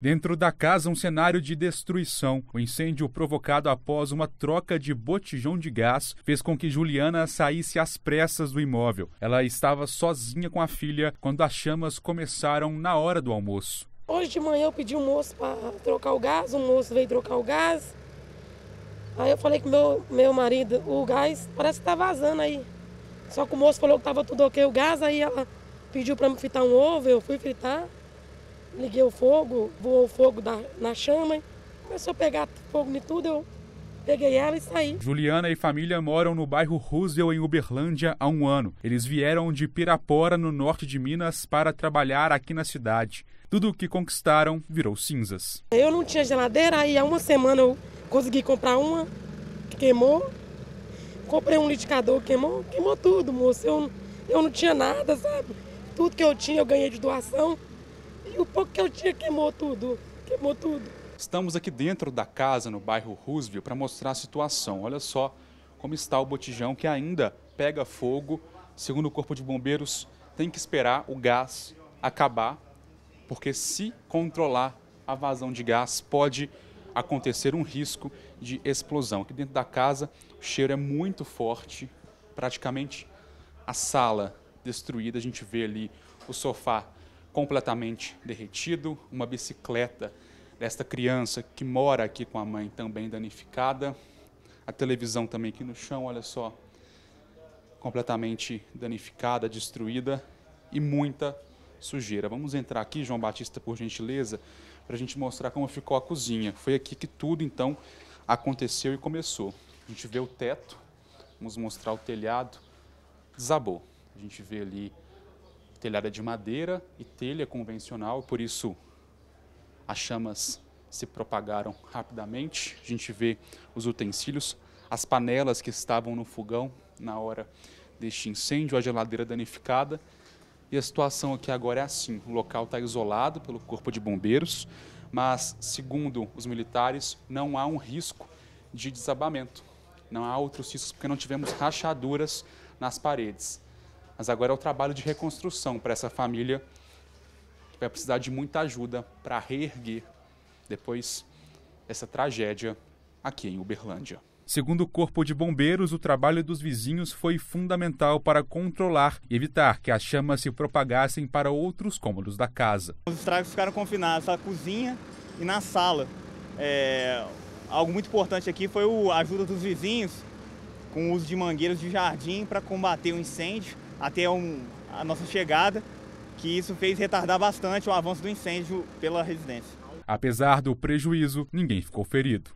Dentro da casa, um cenário de destruição. O incêndio provocado após uma troca de botijão de gás fez com que Juliana saísse às pressas do imóvel. Ela estava sozinha com a filha quando as chamas começaram na hora do almoço. Hoje de manhã eu pedi um moço para trocar o gás, o moço veio trocar o gás. Aí eu falei que meu, meu marido, o gás parece que está vazando aí. Só que o moço falou que tava tudo ok o gás, aí ela pediu para me fritar um ovo, eu fui fritar liguei o fogo, voou o fogo da, na chama, começou a pegar fogo em tudo, eu peguei ela e saí. Juliana e família moram no bairro Roosevelt, em Uberlândia, há um ano. Eles vieram de Pirapora, no norte de Minas, para trabalhar aqui na cidade. Tudo o que conquistaram virou cinzas. Eu não tinha geladeira, aí há uma semana eu consegui comprar uma, que queimou. Comprei um liquidificador, queimou, queimou tudo, moço. Eu, eu não tinha nada, sabe? Tudo que eu tinha eu ganhei de doação o pouco que eu tinha queimou tudo, queimou tudo. Estamos aqui dentro da casa, no bairro Roosevelt, para mostrar a situação. Olha só como está o botijão que ainda pega fogo. Segundo o Corpo de Bombeiros, tem que esperar o gás acabar, porque se controlar a vazão de gás, pode acontecer um risco de explosão. Aqui dentro da casa, o cheiro é muito forte, praticamente a sala destruída. A gente vê ali o sofá completamente derretido, uma bicicleta desta criança que mora aqui com a mãe também danificada, a televisão também aqui no chão, olha só, completamente danificada, destruída e muita sujeira. Vamos entrar aqui, João Batista, por gentileza, para a gente mostrar como ficou a cozinha. Foi aqui que tudo então aconteceu e começou. A gente vê o teto, vamos mostrar o telhado, desabou. A gente vê ali telhada de madeira e telha convencional, por isso as chamas se propagaram rapidamente. A gente vê os utensílios, as panelas que estavam no fogão na hora deste incêndio, a geladeira danificada. E a situação aqui agora é assim: o local está isolado pelo Corpo de Bombeiros, mas, segundo os militares, não há um risco de desabamento. Não há outros riscos porque não tivemos rachaduras nas paredes. Mas agora é o trabalho de reconstrução para essa família que vai precisar de muita ajuda para reerguer depois dessa tragédia aqui em Uberlândia. Segundo o Corpo de Bombeiros, o trabalho dos vizinhos foi fundamental para controlar e evitar que as chamas se propagassem para outros cômodos da casa. Os estragos ficaram confinados na cozinha e na sala. É, algo muito importante aqui foi a ajuda dos vizinhos com o uso de mangueiras de jardim para combater o incêndio até um, a nossa chegada, que isso fez retardar bastante o avanço do incêndio pela residência. Apesar do prejuízo, ninguém ficou ferido.